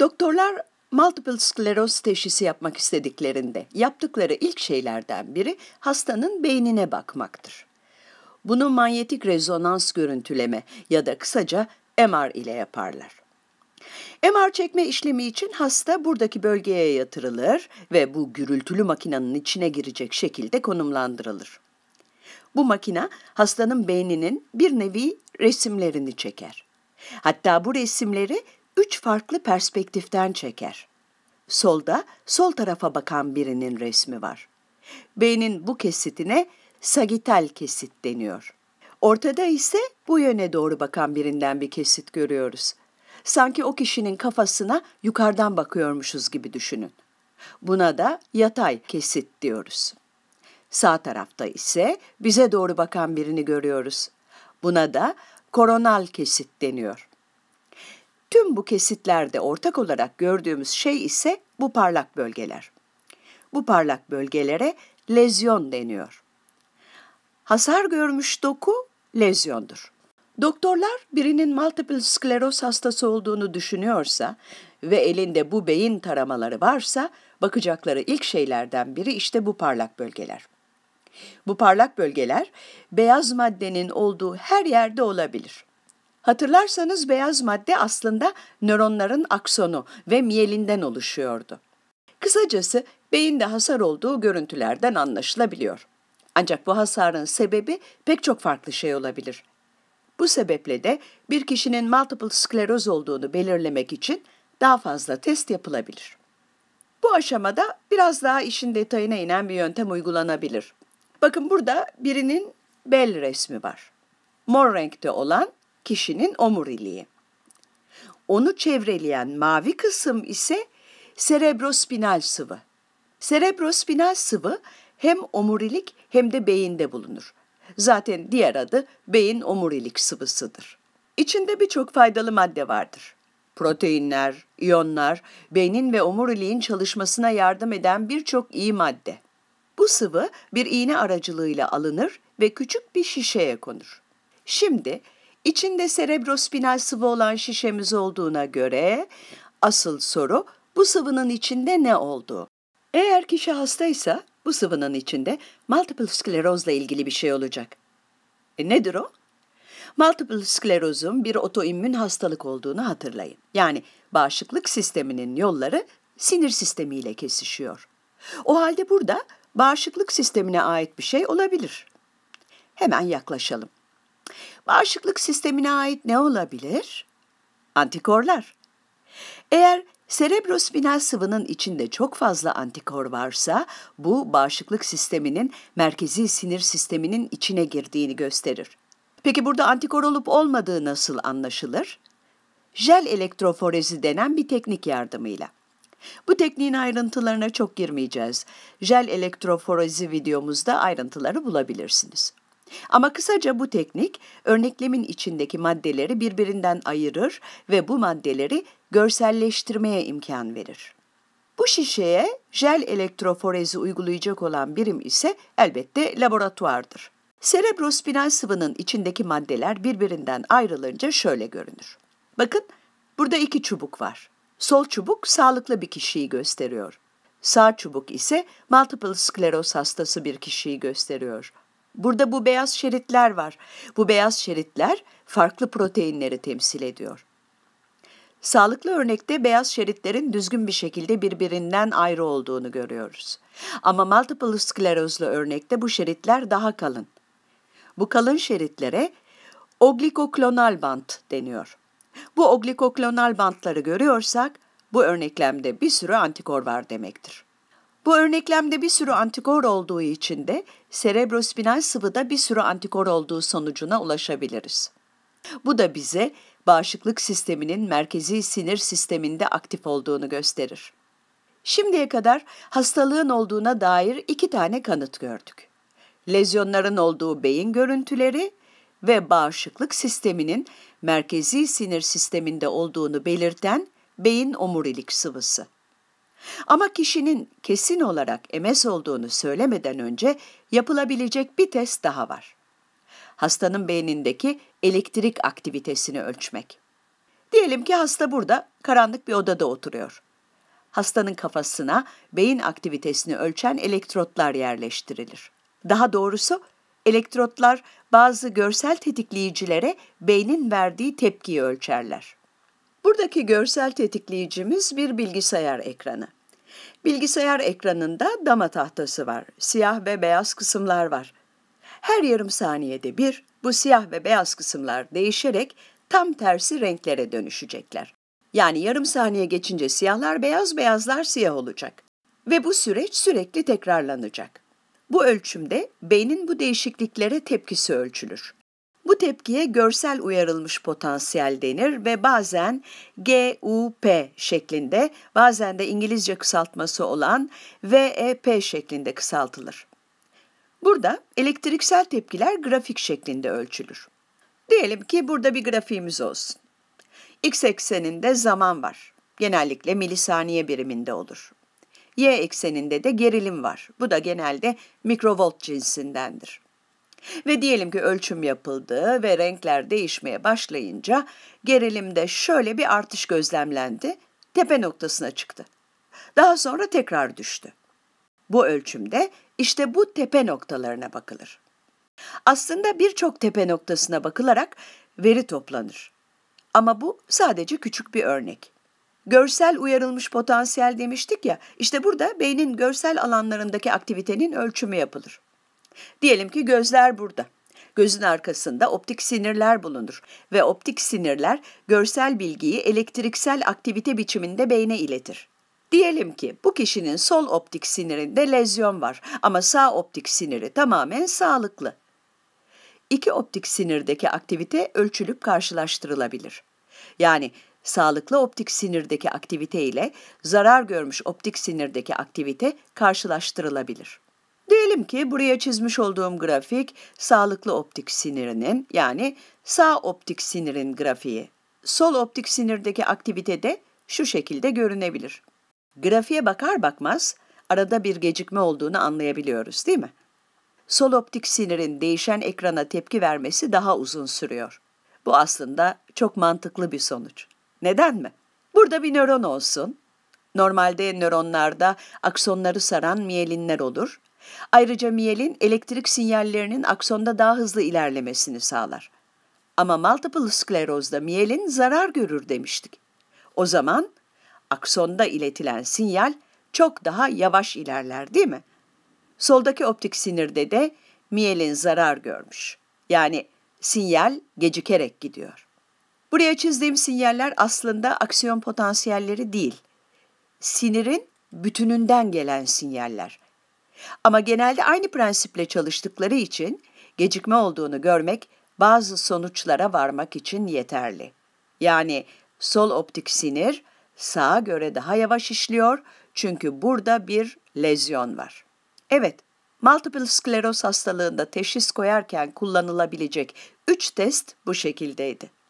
Doktorlar multiple skleroz teşhisi yapmak istediklerinde yaptıkları ilk şeylerden biri hastanın beynine bakmaktır. Bunu manyetik rezonans görüntüleme ya da kısaca MR ile yaparlar. MR çekme işlemi için hasta buradaki bölgeye yatırılır ve bu gürültülü makinenin içine girecek şekilde konumlandırılır. Bu makina hastanın beyninin bir nevi resimlerini çeker. Hatta bu resimleri üç farklı perspektiften çeker. Solda sol tarafa bakan birinin resmi var. Beynin bu kesitine sagital kesit deniyor. Ortada ise bu yöne doğru bakan birinden bir kesit görüyoruz. Sanki o kişinin kafasına yukarıdan bakıyormuşuz gibi düşünün. Buna da yatay kesit diyoruz. Sağ tarafta ise bize doğru bakan birini görüyoruz. Buna da koronal kesit deniyor. Tüm bu kesitlerde ortak olarak gördüğümüz şey ise bu parlak bölgeler. Bu parlak bölgelere lezyon deniyor. Hasar görmüş doku lezyondur. Doktorlar birinin multiple skleroz hastası olduğunu düşünüyorsa ve elinde bu beyin taramaları varsa bakacakları ilk şeylerden biri işte bu parlak bölgeler. Bu parlak bölgeler beyaz maddenin olduğu her yerde olabilir. Hatırlarsanız beyaz madde aslında nöronların aksonu ve miyelinden oluşuyordu. Kısacası beyinde hasar olduğu görüntülerden anlaşılabiliyor. Ancak bu hasarın sebebi pek çok farklı şey olabilir. Bu sebeple de bir kişinin multiple skleroz olduğunu belirlemek için daha fazla test yapılabilir. Bu aşamada biraz daha işin detayına inen bir yöntem uygulanabilir. Bakın burada birinin bel resmi var. Mor renkte olan kişinin omuriliği. Onu çevreleyen mavi kısım ise serebrospinal sıvı. Serebrospinal sıvı hem omurilik hem de beyinde bulunur. Zaten diğer adı beyin omurilik sıvısıdır. İçinde birçok faydalı madde vardır. Proteinler, iyonlar, beynin ve omuriliğin çalışmasına yardım eden birçok iyi madde. Bu sıvı bir iğne aracılığıyla alınır ve küçük bir şişeye konur. Şimdi İçinde serebrospinal sıvı olan şişemiz olduğuna göre asıl soru bu sıvının içinde ne oldu? Eğer kişi hastaysa bu sıvının içinde multiple sklerozla ilgili bir şey olacak. E nedir o? Multiple sklerozun bir otoimmün hastalık olduğunu hatırlayın. Yani bağışıklık sisteminin yolları sinir sistemiyle kesişiyor. O halde burada bağışıklık sistemine ait bir şey olabilir. Hemen yaklaşalım. Bağışıklık sistemine ait ne olabilir? Antikorlar. Eğer Serebrospinal sıvının içinde çok fazla antikor varsa bu bağışıklık sisteminin merkezi sinir sisteminin içine girdiğini gösterir. Peki burada antikor olup olmadığı nasıl anlaşılır? Jel elektroforezi denen bir teknik yardımıyla. Bu tekniğin ayrıntılarına çok girmeyeceğiz. Jel elektroforezi videomuzda ayrıntıları bulabilirsiniz. Ama kısaca bu teknik örneklemin içindeki maddeleri birbirinden ayırır ve bu maddeleri görselleştirmeye imkan verir. Bu şişeye jel elektroforezi uygulayacak olan birim ise elbette laboratuvardır. Serebrospinal sıvının içindeki maddeler birbirinden ayrılınca şöyle görünür. Bakın burada iki çubuk var. Sol çubuk sağlıklı bir kişiyi gösteriyor. Sağ çubuk ise multiple skleroz hastası bir kişiyi gösteriyor. Burada bu beyaz şeritler var. Bu beyaz şeritler farklı proteinleri temsil ediyor. Sağlıklı örnekte beyaz şeritlerin düzgün bir şekilde birbirinden ayrı olduğunu görüyoruz. Ama multiple sklerozlu örnekte bu şeritler daha kalın. Bu kalın şeritlere oglikoklonal bant deniyor. Bu oglikoklonal bantları görüyorsak bu örneklemde bir sürü antikor var demektir. Bu örneklemde bir sürü antikor olduğu için de serebrospinal sıvıda bir sürü antikor olduğu sonucuna ulaşabiliriz. Bu da bize bağışıklık sisteminin merkezi sinir sisteminde aktif olduğunu gösterir. Şimdiye kadar hastalığın olduğuna dair iki tane kanıt gördük. Lezyonların olduğu beyin görüntüleri ve bağışıklık sisteminin merkezi sinir sisteminde olduğunu belirten beyin omurilik sıvısı. Ama kişinin kesin olarak MS olduğunu söylemeden önce yapılabilecek bir test daha var. Hastanın beynindeki elektrik aktivitesini ölçmek. Diyelim ki hasta burada karanlık bir odada oturuyor. Hastanın kafasına beyin aktivitesini ölçen elektrotlar yerleştirilir. Daha doğrusu elektrotlar bazı görsel tetikleyicilere beynin verdiği tepkiyi ölçerler. Buradaki görsel tetikleyicimiz bir bilgisayar ekranı. Bilgisayar ekranında dama tahtası var. Siyah ve beyaz kısımlar var. Her yarım saniyede bir bu siyah ve beyaz kısımlar değişerek tam tersi renklere dönüşecekler. Yani yarım saniye geçince siyahlar beyaz, beyazlar siyah olacak. Ve bu süreç sürekli tekrarlanacak. Bu ölçümde beynin bu değişikliklere tepkisi ölçülür. Bu tepkiye görsel uyarılmış potansiyel denir ve bazen GUP şeklinde, bazen de İngilizce kısaltması olan VEP şeklinde kısaltılır. Burada elektriksel tepkiler grafik şeklinde ölçülür. Diyelim ki burada bir grafiğimiz olsun. X ekseninde zaman var. Genellikle milisaniye biriminde olur. Y ekseninde de gerilim var. Bu da genelde mikrovolt cinsindendir. Ve diyelim ki ölçüm yapıldı ve renkler değişmeye başlayınca gerilimde şöyle bir artış gözlemlendi, tepe noktasına çıktı. Daha sonra tekrar düştü. Bu ölçümde işte bu tepe noktalarına bakılır. Aslında birçok tepe noktasına bakılarak veri toplanır. Ama bu sadece küçük bir örnek. Görsel uyarılmış potansiyel demiştik ya, işte burada beynin görsel alanlarındaki aktivitenin ölçümü yapılır. Diyelim ki gözler burada. Gözün arkasında optik sinirler bulunur ve optik sinirler görsel bilgiyi elektriksel aktivite biçiminde beyne iletir. Diyelim ki bu kişinin sol optik sinirinde lezyon var ama sağ optik siniri tamamen sağlıklı. İki optik sinirdeki aktivite ölçülüp karşılaştırılabilir. Yani sağlıklı optik sinirdeki aktivite ile zarar görmüş optik sinirdeki aktivite karşılaştırılabilir. Diyelim ki buraya çizmiş olduğum grafik sağlıklı optik sinirinin yani sağ optik sinirin grafiği. Sol optik sinirdeki aktivite de şu şekilde görünebilir. Grafiğe bakar bakmaz arada bir gecikme olduğunu anlayabiliyoruz değil mi? Sol optik sinirin değişen ekrana tepki vermesi daha uzun sürüyor. Bu aslında çok mantıklı bir sonuç. Neden mi? Burada bir nöron olsun. Normalde nöronlarda aksonları saran miyelinler olur Ayrıca miyelin elektrik sinyallerinin aksonda daha hızlı ilerlemesini sağlar. Ama multiple sklerozda miyelin zarar görür demiştik. O zaman aksonda iletilen sinyal çok daha yavaş ilerler değil mi? Soldaki optik sinirde de miyelin zarar görmüş. Yani sinyal gecikerek gidiyor. Buraya çizdiğim sinyaller aslında aksiyon potansiyelleri değil. Sinirin bütününden gelen sinyaller. Ama genelde aynı prensiple çalıştıkları için gecikme olduğunu görmek bazı sonuçlara varmak için yeterli. Yani sol optik sinir sağa göre daha yavaş işliyor çünkü burada bir lezyon var. Evet, multiple skleroz hastalığında teşhis koyarken kullanılabilecek 3 test bu şekildeydi.